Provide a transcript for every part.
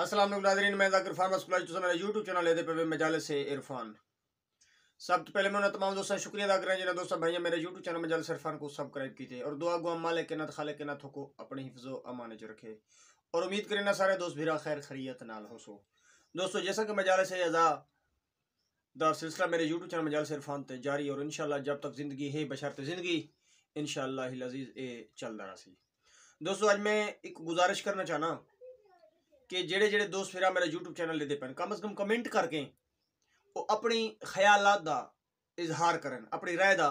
अस्सलाम नाजरीन मैं जाकिर फार्मा स्कूल तो मेरा यूट्यूब चैनल है पे मजाले से इरफान सब तो पहले मैं तमाम दोस्तों शुक्रिया अदा करें जिन्हें दोस्तों भाइयों मेरे यूट्यूब चैनल मजाल से इरफान को सब्सक्राइब कीजिए और दुआ गुआ मालिक के नत खाले के नत को अपने हिफ्जो अमान च रखे और उम्मीद करें ना सारे दोस्त भीरा खैर खरीत नाल हो सो दोस्तों जैसा कि मजाले से अदा दा सिलसिला मेरे यूट्यूब चैनल मजाल से इरफान ते जारी और इनशाला जब तक जिंदगी है बशरत जिंदगी इनशाला लजीज ए चलदा रसी दोस्तों आज मैं एक गुजारिश करना चाहना जेडे जेड़े दोस्त फिर मेरा यूट्यूब चैनल लेते ਲੈਦੇ कम अज कम कमेंट करके वो अपनी ਆਪਣੀ का इजहार ਇਜ਼ਹਾਰ अपनी राय का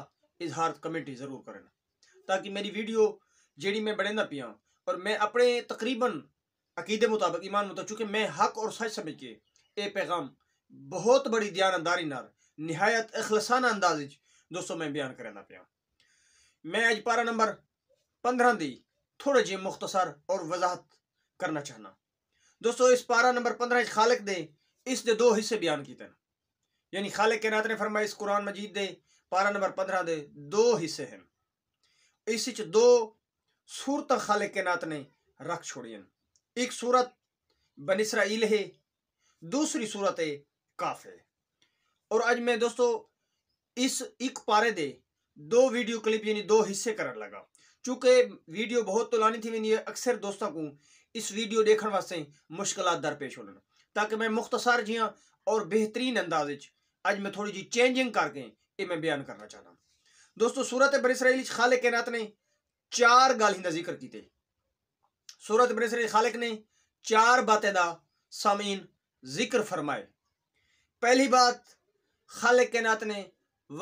इजहार कमेंट ही जरूर ਕਰਨ ताकि मेरी वीडियो जी मैं बनेंदा पी हाँ और मैं अपने तकरीबन अकीदे मुताबिक ईमान मुताबिक चूंकि मैं हक और सच समझ के ये पैगाम बहुत बड़ी दयानदारी नहायत अखलसाना अंदाज दोस्तों मैं बयान करना पाया मैं अज पारा नंबर पंद्रह दी थोड़े जे मुख्तसर और वजाहत करना चाहना दोस्तों इस पारा नंबर पंद्रह खालक दे इस दे दो हिस्से बयान किए यानी खालक के कैनात ने फरमाया इस कुरान मजीद दे पारा नंबर पंद्रह दे दो हिस्से हैं इस दो सूरत खालक के नात ने रख छोड़ी एक सूरत बनिसरा इल है दूसरी सूरत है काफ है और आज मैं दोस्तों इस एक पारे दे दो वीडियो क्लिप यानी दो हिस्से करन लगा चूंकि वीडियो बहुत तो लानी थी मैंने अक्सर दोस्तों को इस वीडियो देखने वास्ते मुश्किल दरपेश हो ताकि मैं मुख्तसर जी और बेहतरीन अंदाज अज मैं थोड़ी जी चेंजिंग करके ये मैं बयान करना चाहता दोस्तों सूरत बरिसराइली इसराइल खाले कैनात ने चार गाल ही जिक्र किए सूरत बरिसराइल खालिक ने चार बातें का सामीन जिक्र फरमाए पहली बात खाल कैनात ने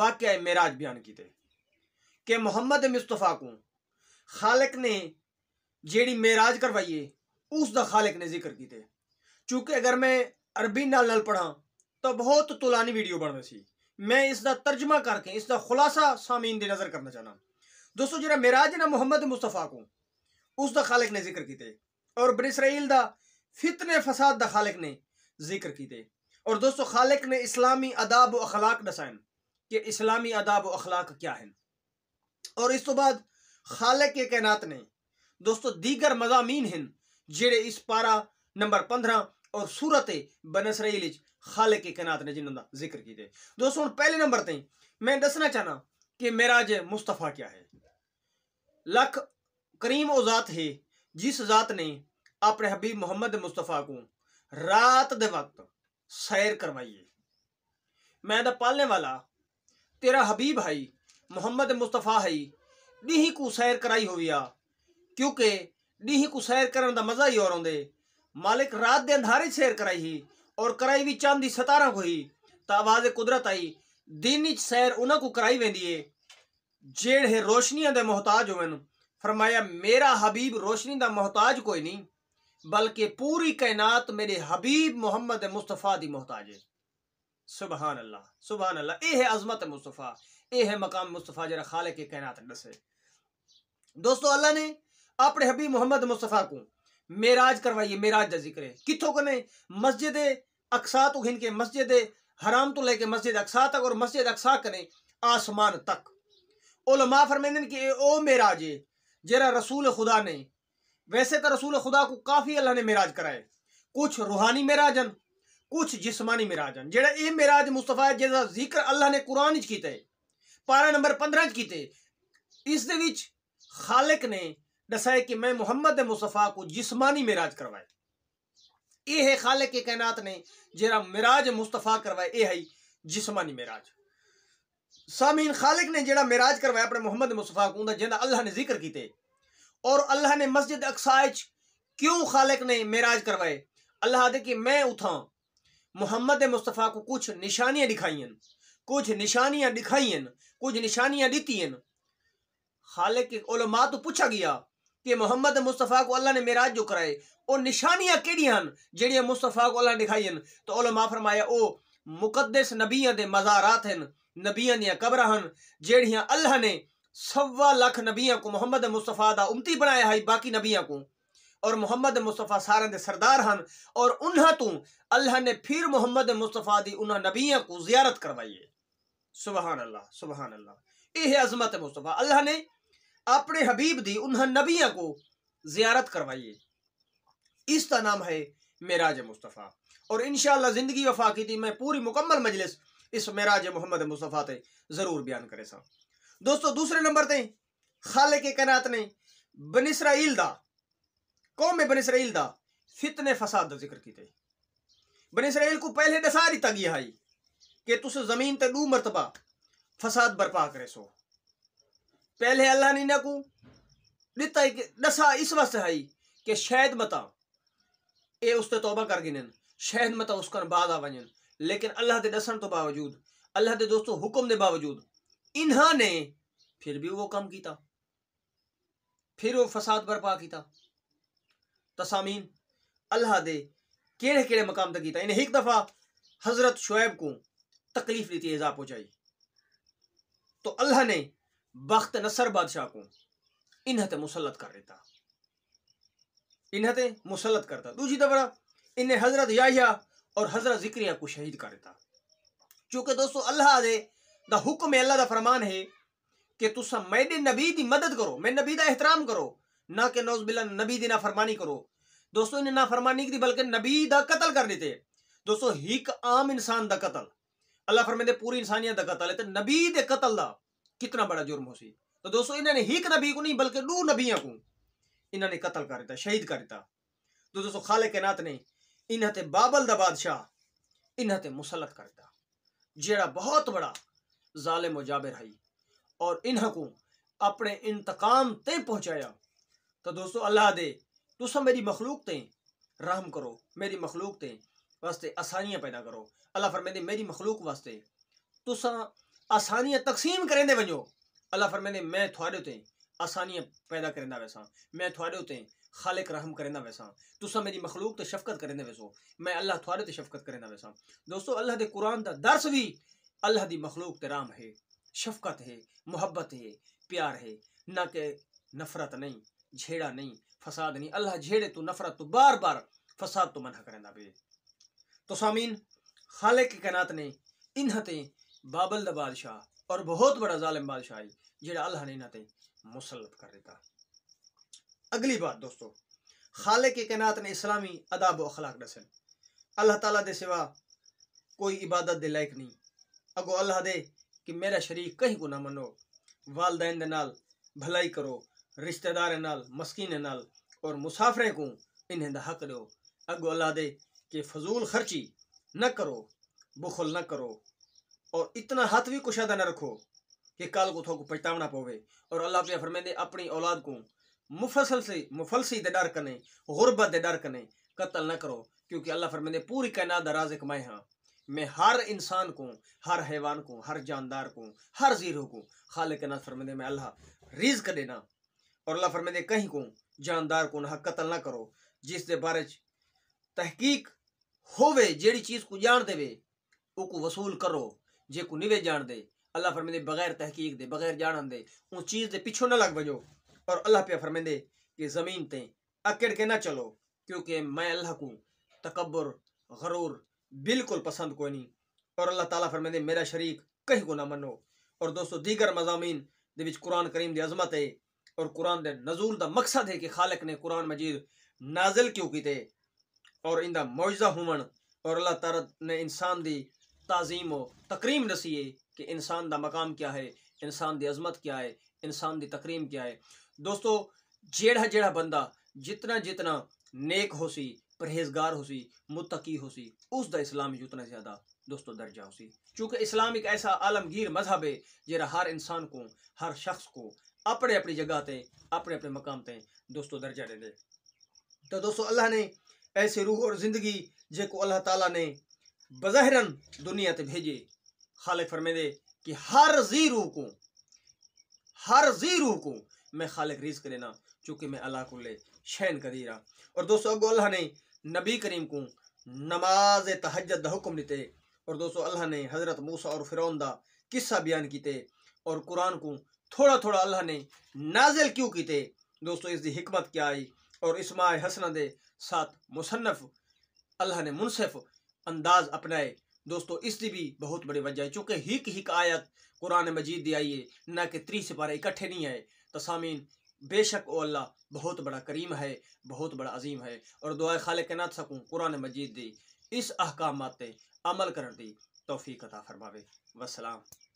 वाक़ मेराज बयान किए कि मुहम्मद मुस्तफ़ा को खालक ने जेड़ी मेराज करवाई है उस खालिक ने जिक्र किए चूंकि अगर मैं अरबी नाल नाल पढ़ा तो बहुत तोलानी वीडियो बनने थी मैं इसका तर्जमा करके इसका खुलासा सामीन की नज़र करना चाहना दोस्तों जरा मेराज ना मुहम्मद मुस्तफ़ा को उस खालिक ने जिक्र किए और बनिसराइल का फितने फसाद द खालिक ने जिक्र किए और दोस्तों खालिक ने इस्लामी अदाब अखलाक दसाए कि इस्लामी अदाब अखलाक क्या है और इस तो बाद खालिक के कैनात ने दोस्तों दीगर मजामी हैं जेड़े इस पारा नंबर पंद्रह और सूरत बनसरेल खाले के कनात ने जिन्हों का जिक्र किया दोस्तों हम पहले नंबर ते मैं दसना चाहना कि मेरा ज मुस्तफ़ा क्या है लख करीम ओजात ज़ात है जिस ज़ात ने अपने हबीब मुहम्मद मुस्तफ़ा को रात दे वक्त सैर करवाई है मैं पालने वाला तेरा हबीब हाई मुहम्मद मुस्तफ़ा हई नहीं को सैर कराई हुई आ क्योंकि ਡੀਹ को सैर कर मजा ही और ਹੋਰ मालिक रात ਰਾਤ अंधारे सैर कराई ही और कराई भी ਵੀ की सतारा को ही तो आवाज कुदरत आई दिन ਵਿੱਚ ਸੈਰ ਉਹਨਾਂ ਕੋ ਕਰਾਈ ਵੈਂਦੀ ਏ ਜਿਹੜੇ ਰੋਸ਼ਨੀਆਂ ਦੇ ਮੁਹਤਾਜ ਹੋਵਨ फरमाया मेरा हबीब रोशनी का मोहताज कोई नहीं बल्कि पूरी कायनात मेरे हबीब मुहम्मद मुस्तफ़ा की मोहताज है सुबहान अल्लाह सुबहान अल्लाह यह है अजमत मुस्तफ़ा यह है मकाम मुस्तफ़ा जरा खाले के कायनात दसे दोस्तों अल्लाह ने अपने हबी मोहम्मद मुस्तफ़ा को मेराज करवाइए मेराज का जिक्र है कितों को नहीं मस्जिद अकसा तो हिन के मस्जिद हराम तो लेके मस्जिद अकसा तक और मस्जिद अकसा करें आसमान तक ओलमा फरमेंदन कि ओ मेराज है जरा रसूल खुदा ने वैसे तो रसूल खुदा को काफ़ी अल्लाह ने मेराज कराए कुछ रूहानी मेराजन कुछ जिसमानी मेराजन जेड़ा ये मेराज मुस्तफ़ा है जिसका जिक्र अल्लाह ने कुरान किया है पारा नंबर पंद्रह इस खालिक ने डसाए कि मैं मोहम्मद मुस्तफ़ा को जिस्मानी मिराज करवाए ये है खाले के कैनात ने जरा मिराज मुस्तफ़ा करवाए ये है जिस्मानी मिराज सामीन खालिक ने जरा मिराज करवाया अपने मोहम्मद मुस्तफ़ा को जिन्हें अल्लाह ने जिक्र किए और अल्लाह ने मस्जिद अक्साइज क्यों खालिक ने मिराज करवाए अल्लाह दे कि मैं उठा मोहम्मद मुस्तफ़ा को कुछ निशानियां दिखाई हैं कुछ निशानियां दिखाई हैं कुछ निशानियां दीती हैं खालिक के ओलमा तो पूछा गया કે മുഹമ്മદ મુસ્તફા કો અલ્લાહ ને મિરાજ જો કરાય ઓ નિશાનિયા કેડી આન જેડી મુસ્તફા કો અલ્લાહ દેખાઈયે તો ઉલમા ફરમાયા ઓ મુકદસ નબિયાં દે મઝારાત હે નબિયાં નીયા કબરા હન જેડીયા અલ્લાહ ને સવા લાખ નબિયાં કો മുഹമ്മદ મુસ્તફા દા ઉમતી બનાયા હાઈ બાકી નબિયાં કો ઓર മുഹമ്മદ મુસ્તફા સારા દે સરદાર હન ઓર ઉનહાં તુ અલ્લાહ ને ફિર മുഹമ്മદ મુસ્તફા દી ઉનહાં નબિયાં કો યાત કરવાઈયે સુબહાન અલ્લાહ સુબહાન અલ્લાહ એ હે અઝમત મુસ્તફા અલ્લાહ ને अपने हबीब दी उन्होंने नबिया को ज़ियारत करवाइए इसका नाम है मेराज मुस्तफ़ा और इन ज़िंदगी वफा की थी मैं पूरी मुकम्मल मजलिस इस मेराज मोहम्मद मुस्तफ़ा से ज़रूर बयान करे सा दोस्तों दूसरे नंबर ते खाले के कैनात ने बनसराइल दा कौम बनसराइल दा फितने फसाद का जिक्र किए बनसराइल को पहले दसा दिता गया है कि तुम ज़मीन तू मरतबा फसाद बर्पा करे सो पहले अल्लाह ने इन्हें को दिता है दसा इस वास्ते है कि शायद मता ये उसते तौबा कर गिने शायद मता उस बाद आ वजन लेकिन अल्लाह के दसन तो बावजूद अल्लाह के दोस्तों हुक्म के बावजूद इन्होंने फिर भी वो कम किया फिर वो फसाद बर्पा किया तसामीन अल्लाह दे केड़े केड़े मकाम तक किया इन्हें एक दफ़ा हज़रत शुएब को तकलीफ दी थी एजा पहुँचाई तो अल्लाह ने बख्त नसर बादशाह को इन्हत मुसलत कर देता इन्हत मुसलत करता दूसरी दफरा इन्हें हजरत याहिया और हजरत जिक्रिया को शहीद कर देता चूंकि दोस्तों अल्लाह दे द हुक्म अल्लाह का फरमान है कि तुस मेरे नबी की मदद करो मैं नबी का एहतराम करो ना कि नौज बिला नबी की नाफरमानी करो दोस्तों इन्हें नाफरमानी की बल्कि नबी का कतल कर देते दोस्तों एक आम इंसान का कतल अल्लाह फरमाते पूरी इंसानियत का कतल है तो नबी के कतल का कितना बड़ा जुर्म हो सी तो दोस्तों इन्होंने ही नबी को नहीं बल्कि डू नबिया को इन्होंने कत्ल कर दिता शहीद कर दिता तो दोस्तों खाले के नाथ ने इन्हें बाबल द बादशाह इन्हें मुसलत कर दिता जेड़ा बहुत बड़ा जालिम व जाबिर है और इन्हों को अपने इंतकाम ते पहुँचाया तो दोस्तों अल्लाह दे तुस मेरी मखलूक ते रहम करो मेरी मखलूक ते वास्ते आसानियाँ पैदा करो अल्लाह फरमेंदे मेरी मखलूक वास्ते तुसा आसानियां तकसीम करें वजो अल्लाह फरमेंदे मैं थोड़े ते आसानियां पैदा करें वैसा मैं थोड़े ते खालिक रहम करेंदा वैसा तुसा मेरी मखलूक तो शफकत करें वैसो मैं अल्लाह थोड़े तो शफकत करें वैसा दोस्तों अल्लाह के कुरान का दर्स भी अल्लाह की मखलूक तराम राम है शफकत है मुहब्बत है प्यार है ना के नफरत नहीं झेड़ा नहीं फसाद नहीं अल्लाह झेड़े तू नफरत तो बार बार फसाद तो मना करेंदा पे तो सामीन खालिक कैनात ने इन्हें बाबल का बादशाह और बहुत बड़ा जालिम बादशाह ही जो अल्लाह ने इन्हें मुसलत कर दिता अगली बात दोस्तों खाले के कैनात ने इस्लामी अदाब अखलाक दसन अल्लाह तला के सिवा कोई इबादत दे लायक नहीं अगो अल्लाह दे कि मेरा शरीक कहीं को ना मनो वालदेन के नाल भलाई करो रिश्तेदार नाल मस्कीन नाल और मुसाफरें को इन्हें हक दो अगो अल्लाह दे कि फजूल खर्ची न करो बुखल न करो और इतना हथ भी कुशादा न रखो कि कल को थोको पछतावना पवे और अल्लाह पे फरमेंदे अपनी औलाद को मुफसल से मुफलसी दे डर कने गुरबत दे डर कने कत्ल न करो क्योंकि अल्लाह फरमेंदे पूरी कायनात दराज कमाए हाँ मैं हर इंसान को हर हैवान को हर जानदार को हर जीरो को खाल के ना फरमेंदे मैं अल्लाह रीज कर देना और अल्लाह फरमेंदे कहीं को जानदार को ना कत्ल ना करो जिस दे बारे तहकीक होवे जेड़ी चीज़ को जान देवे उको वसूल करो जे को ਨਹੀਂ जान दे अल्लाह फरमेंदे बगैर तहकीक दे बगैर ਜਾਣਨ ਦੇ ਉਹ ਚੀਜ਼ ਦੇ ਪਿੱਛੋਂ ਨਾ ਲੱਗ और अल्लाह पे फरमेंदे कि ज़मीन ते अकड़ के ना चलो क्योंकि मैं अल्लाह को तकबर गरूर बिल्कुल पसंद कोई नहीं और अल्लाह ताला फरमेंदे मेरा शरीक कहीं को ना मनो और दोस्तों दीगर मजामी कुरान करीम की अजमत है और कुरान के नजूल का मकसद है कि खालक ने कुरान मजीद नाजिल क्यों किते और इनका मुआवजा होवन और अल्लाह तारा ने इंसान की ताज़ीम हो तकरीम दसिए कि इंसान का मकाम क्या है इंसान की अजमत क्या है इंसान की तकरीम क्या है दोस्तों जेड़ा जेड़ा बंदा जितना जितना नेक हो सी परहेजगार हो सी मुतकी हो सी उसका इस्लाम जितना ज़्यादा दोस्तों दर्जा हो सी चूँकि इस्लाम एक ऐसा आलमगीर मजहब है जरा हर इंसान को हर शख्स को अपने अपनी जगह ते अपने अपने मकाम ते दोस्तों दर्जा दे दे तो दोस्तों अल्लाह ने ऐसे रूह और ज़िंदगी जो अल्लाह तला ने बजहरन दुनिया से भेजे खालिक फरमेंदे कि हर जी रूह को हर जी रूह को मैं खालिक रिज करेना चूँकि मैं अल्लाह को ले शैन रहा और दोस्तों अगो अल्लाह ने नबी करीम को नमाज तहजद हुक्म दिते और दोस्तों अल्लाह ने हज़रत मूसा और फिरौन का किस्सा बयान किते और कुरान को थोड़ा थोड़ा अल्लाह ने नाजिल क्यों किते दोस्तों इसकी हिकमत क्या आई और इसमाय हसना दे साथ मुसनफ़ अल्लाह ने मुनसिफ़ अंदाज अपनाए दोस्तों इसकी भी बहुत बड़ी वजह है चूंकि हिक हिक आयत कुरान मजीद दी आई है न कि त्री सिपारे इकट्ठे नहीं आए तसामीन बेशक ओ अल्लाह बहुत बड़ा करीम है बहुत बड़ा अजीम है और दुआ खाले के ना सकूँ कुरान मजीद दी इस अहकाम अमल कर दी तोफ़ी कथा फरमावे वसलाम